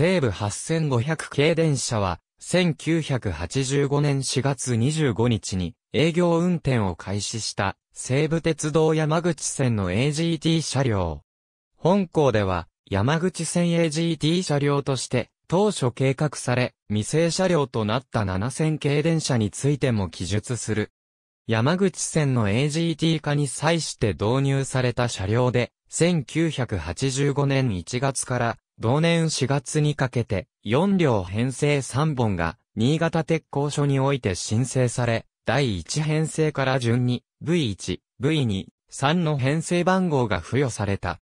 西武8500系電車は、1985年4月25日に営業運転を開始した西武鉄道山口線の AGT 車両。本校では山口線 AGT 車両として当初計画され未成車両となった7000系電車についても記述する。山口線の AGT 化に際して導入された車両で1985年1月から同年4月にかけて、4両編成3本が、新潟鉄工所において申請され、第1編成から順に、V1、V2、3の編成番号が付与された。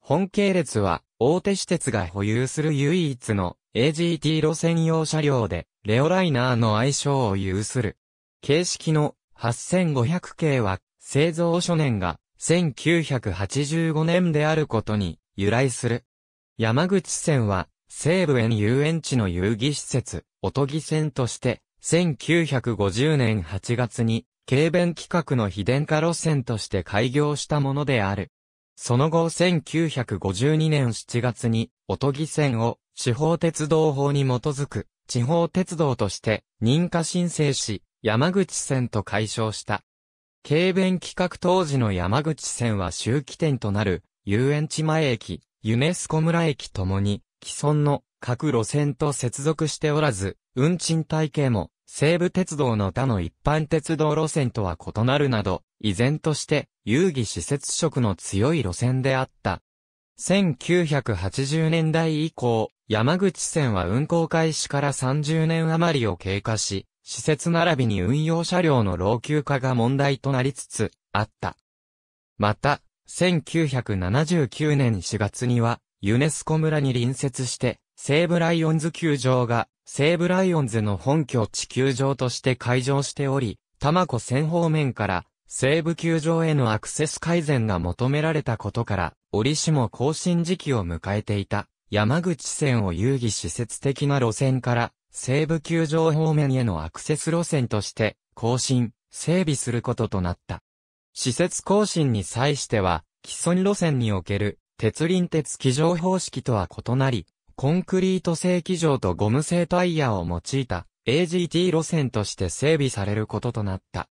本系列は、大手私鉄が保有する唯一の AGT 路線用車両で、レオライナーの愛称を有する。形式の8500系は、製造初年が1985年であることに由来する。山口線は、西武園遊園地の遊戯施設、おとぎ線として、1950年8月に、軽便規格の非電化路線として開業したものである。その後1952年7月に、おとぎ線を、地方鉄道法に基づく、地方鉄道として、認可申請し、山口線と解消した。軽便規格当時の山口線は周期点となる、遊園地前駅、ユネスコ村駅ともに、既存の各路線と接続しておらず、運賃体系も西武鉄道の他の一般鉄道路線とは異なるなど、依然として遊戯施設色の強い路線であった。1980年代以降、山口線は運行開始から30年余りを経過し、施設並びに運用車両の老朽化が問題となりつつあった。また、1979年4月には、ユネスコ村に隣接して、西武ライオンズ球場が、西武ライオンズの本拠地球場として開場しており、玉子線方面から、西武球場へのアクセス改善が求められたことから、折しも更新時期を迎えていた、山口線を遊戯施設的な路線から、西武球場方面へのアクセス路線として、更新、整備することとなった。施設更新に際しては、既存路線における鉄輪鉄基乗方式とは異なり、コンクリート製機場とゴム製タイヤを用いた AGT 路線として整備されることとなった。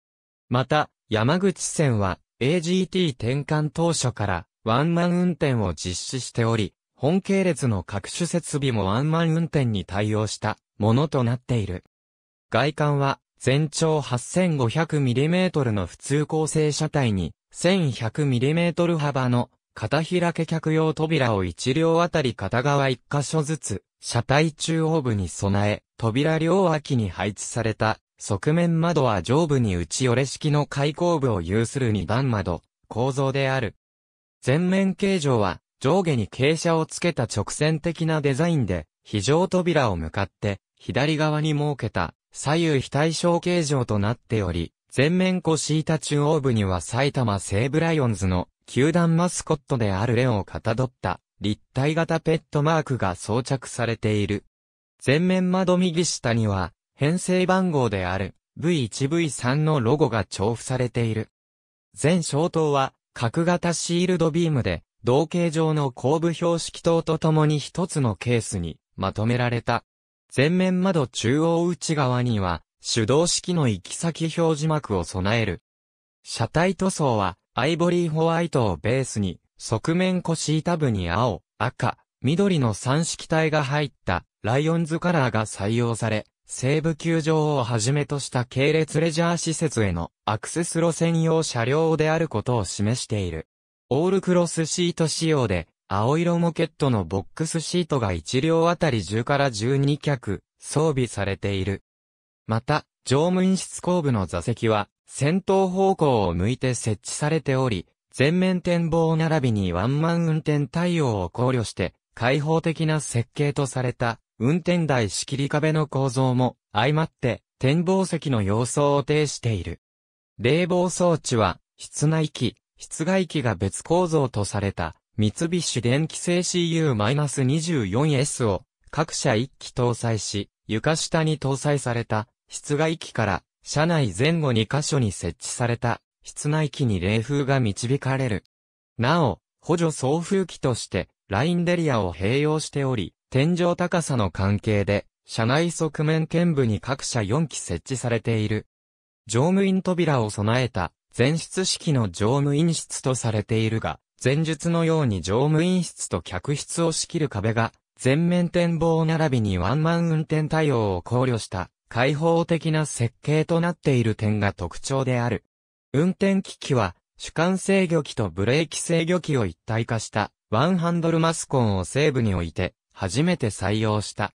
また、山口線は AGT 転換当初からワンマン運転を実施しており、本系列の各種設備もワンマン運転に対応したものとなっている。外観は全長 8500mm の普通構成車体に 1100mm 幅の片開け客用扉を一両あたり片側一箇所ずつ、車体中央部に備え、扉両脇に配置された、側面窓は上部に内折れ式の開口部を有する二段窓、構造である。前面形状は、上下に傾斜をつけた直線的なデザインで、非常扉を向かって、左側に設けた左右非対称形状となっており、前面腰シータ中央部には埼玉西武ライオンズの球団マスコットであるレオをかたどった立体型ペットマークが装着されている。前面窓右下には編成番号である V1V3 のロゴが重複されている。全消灯は角型シールドビームで同形状の後部標識灯とともに一つのケースにまとめられた。前面窓中央内側には、手動式の行き先表示幕を備える。車体塗装は、アイボリーホワイトをベースに、側面腰板部に青、赤、緑の三色体が入った、ライオンズカラーが採用され、西部球場をはじめとした系列レジャー施設へのアクセス路線用車両であることを示している。オールクロスシート仕様で、青色モケットのボックスシートが1両あたり10から12脚装備されている。また、乗務員室後部の座席は、先頭方向を向いて設置されており、全面展望並びにワンマン運転対応を考慮して、開放的な設計とされた、運転台仕切り壁の構造も、相まって、展望席の様相を呈している。冷房装置は、室内機、室外機が別構造とされた、三菱電機製 CU-24S を各社1機搭載し、床下に搭載された室外機から車内前後2箇所に設置された室内機に冷風が導かれる。なお、補助送風機としてラインデリアを併用しており、天井高さの関係で車内側面見部に各社4機設置されている。乗務員扉を備えた全室式の乗務員室とされているが、前述のように乗務員室と客室を仕切る壁が、全面展望並びにワンマン運転対応を考慮した開放的な設計となっている点が特徴である。運転機器は主観制御機とブレーキ制御機を一体化したワンハンドルマスコンを西部に置いて初めて採用した。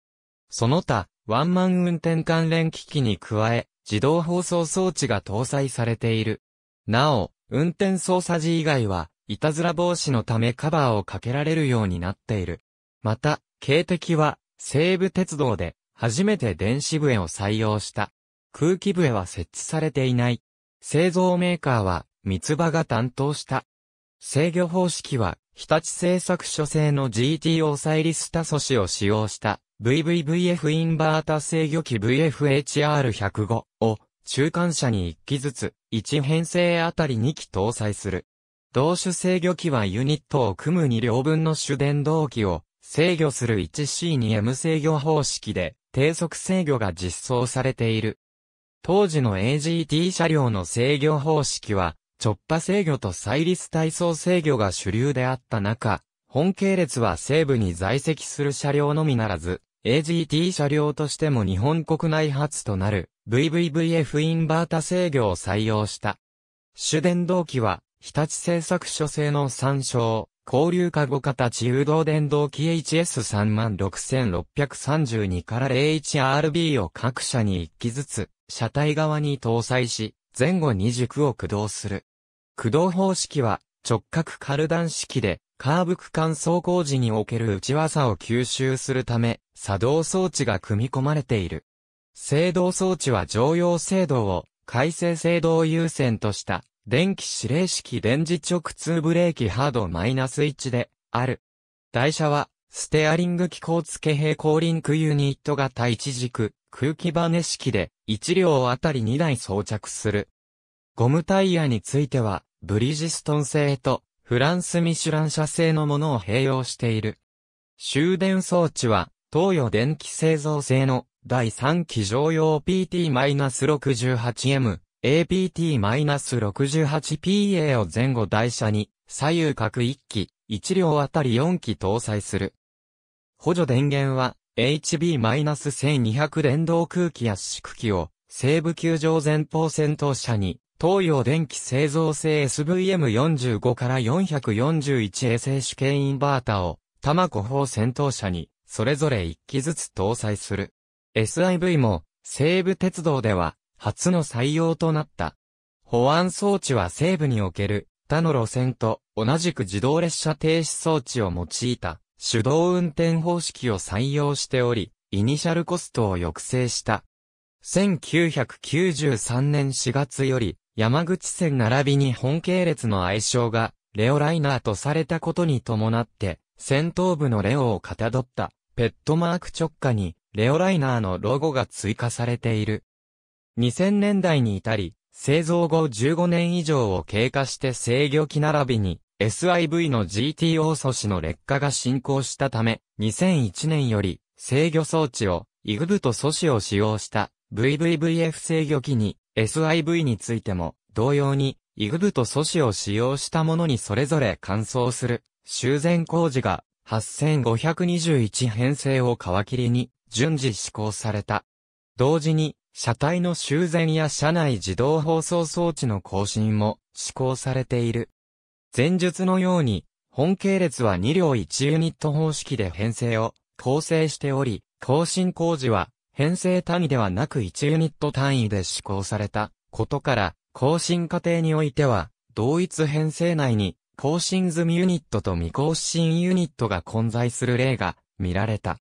その他、ワンマン運転関連機器に加え、自動放送装置が搭載されている。なお、運転操作時以外は、いたずら防止のためカバーをかけられるようになっている。また、警笛は、西武鉄道で、初めて電子笛を採用した。空気笛は設置されていない。製造メーカーは、三つ葉が担当した。制御方式は、日立製作所製の GT o サイリスタ素子を使用した VVVF インバータ制御機 VFHR105 を中間車に1機ずつ1編成あたり2機搭載する。同種制御機はユニットを組む2両分の主電動機を制御する 1C2M 制御方式で低速制御が実装されている。当時の AGT 車両の制御方式は直波制御とサイリス体操制御が主流であった中、本系列は西部に在籍する車両のみならず、AGT 車両としても日本国内初となる VVVF インバータ制御を採用した。主電動機は日立製作所製の参照、交流化後形誘導電動機 HS36632 から 01RB を各社に1機ずつ、車体側に搭載し、前後2軸を駆動する。駆動方式は、直角カルダン式で、カーブ区間走行時における内技を吸収するため、作動装置が組み込まれている。制動装置は常用制動を、改正制動優先とした電気指令式電磁直通ブレーキハードマイナス -1 で、ある。台車は、ステアリング機構付け平行リンクユニット型一軸、空気バネ式で、1両あたり2台装着する。ゴムタイヤについては、ブリジストン製と、フランスミシュラン社製のものを併用している。終電装置は、東洋電気製造製の第3機乗用 PT-68M APT-68PA を前後台車に左右各1機、1両あたり4機搭載する。補助電源は HB-1200 電動空気圧縮機を西部球場前方戦闘車に東洋電気製造製 SVM45 から441衛星主系インバータを多摩湖方戦闘車にそれぞれ1機ずつ搭載する。SIV も西武鉄道では初の採用となった。保安装置は西部における他の路線と同じく自動列車停止装置を用いた手動運転方式を採用しており、イニシャルコストを抑制した。1993年4月より山口線並びに本系列の愛称がレオライナーとされたことに伴って先頭部のレオをかたどったペットマーク直下にレオライナーのロゴが追加されている。2000年代に至り、製造後15年以上を経過して制御機並びに SIV の GTO 素子の劣化が進行したため、2001年より制御装置をイグブと素子を使用した VVVF 制御機に SIV についても同様にイグブと素子を使用したものにそれぞれ換装する修繕工事が8521編成を皮切りに順次施行された。同時に車体の修繕や車内自動放送装置の更新も施行されている。前述のように、本系列は2両1ユニット方式で編成を構成しており、更新工事は編成単位ではなく1ユニット単位で施行されたことから、更新過程においては、同一編成内に更新済みユニットと未更新ユニットが混在する例が見られた。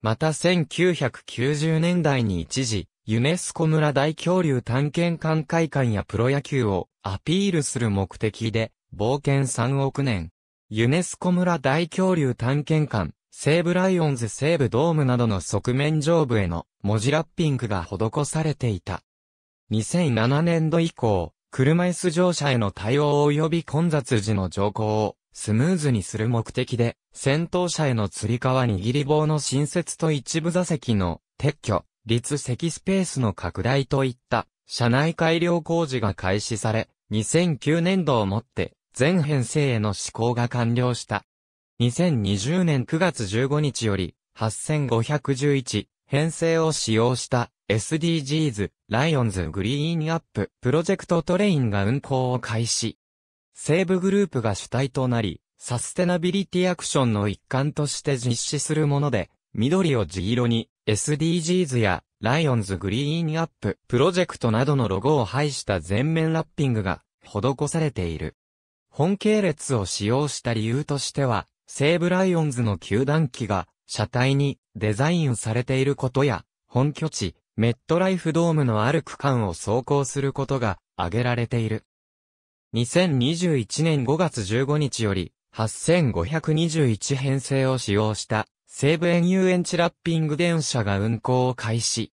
また1990年代に一時、ユネスコ村大恐竜探検艦会館やプロ野球をアピールする目的で、冒険3億年。ユネスコ村大恐竜探検艦、西武ライオンズ西武ドームなどの側面上部への文字ラッピングが施されていた。2007年度以降、車椅子乗車への対応及び混雑時の乗降をスムーズにする目的で、先頭車への吊り革握り棒の新設と一部座席の撤去、立石スペースの拡大といった社内改良工事が開始され、2009年度をもって全編成への施行が完了した。2020年9月15日より8511編成を使用した SDGs ライオンズグリーンアッププロジェクトトレインが運行を開始。西部グループが主体となり、サステナビリティアクションの一環として実施するもので、緑を地色に、SDGs やライオンズグリーンアッププロジェクトなどのロゴを配した全面ラッピングが施されている。本系列を使用した理由としては、西武ライオンズの球団機が車体にデザインされていることや、本拠地、メットライフドームのある区間を走行することが挙げられている。2021年5月15日より8521編成を使用した西武園遊園地ラッピング電車が運行を開始。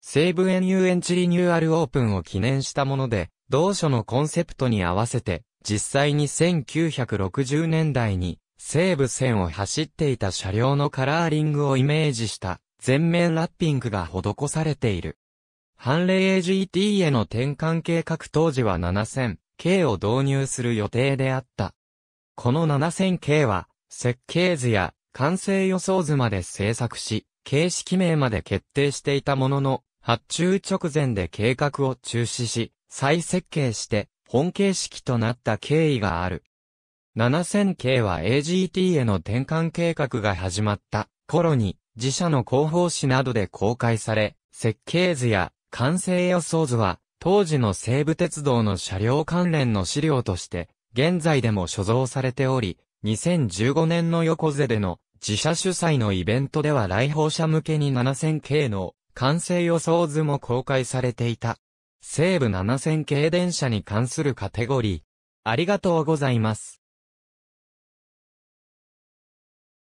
西武園遊園地リニューアルオープンを記念したもので、同所のコンセプトに合わせて、実際に1960年代に西武線を走っていた車両のカラーリングをイメージした全面ラッピングが施されている。反例 AGT への転換計画当時は 7000K を導入する予定であった。この 7000K は設計図や完成予想図まで制作し、形式名まで決定していたものの、発注直前で計画を中止し、再設計して、本形式となった経緯がある。7000系は AGT への転換計画が始まった頃に、自社の広報誌などで公開され、設計図や完成予想図は、当時の西武鉄道の車両関連の資料として、現在でも所蔵されており、2015年の横瀬での自社主催のイベントでは来訪者向けに7000系の完成予想図も公開されていた。西部7000系電車に関するカテゴリー。ありがとうございます。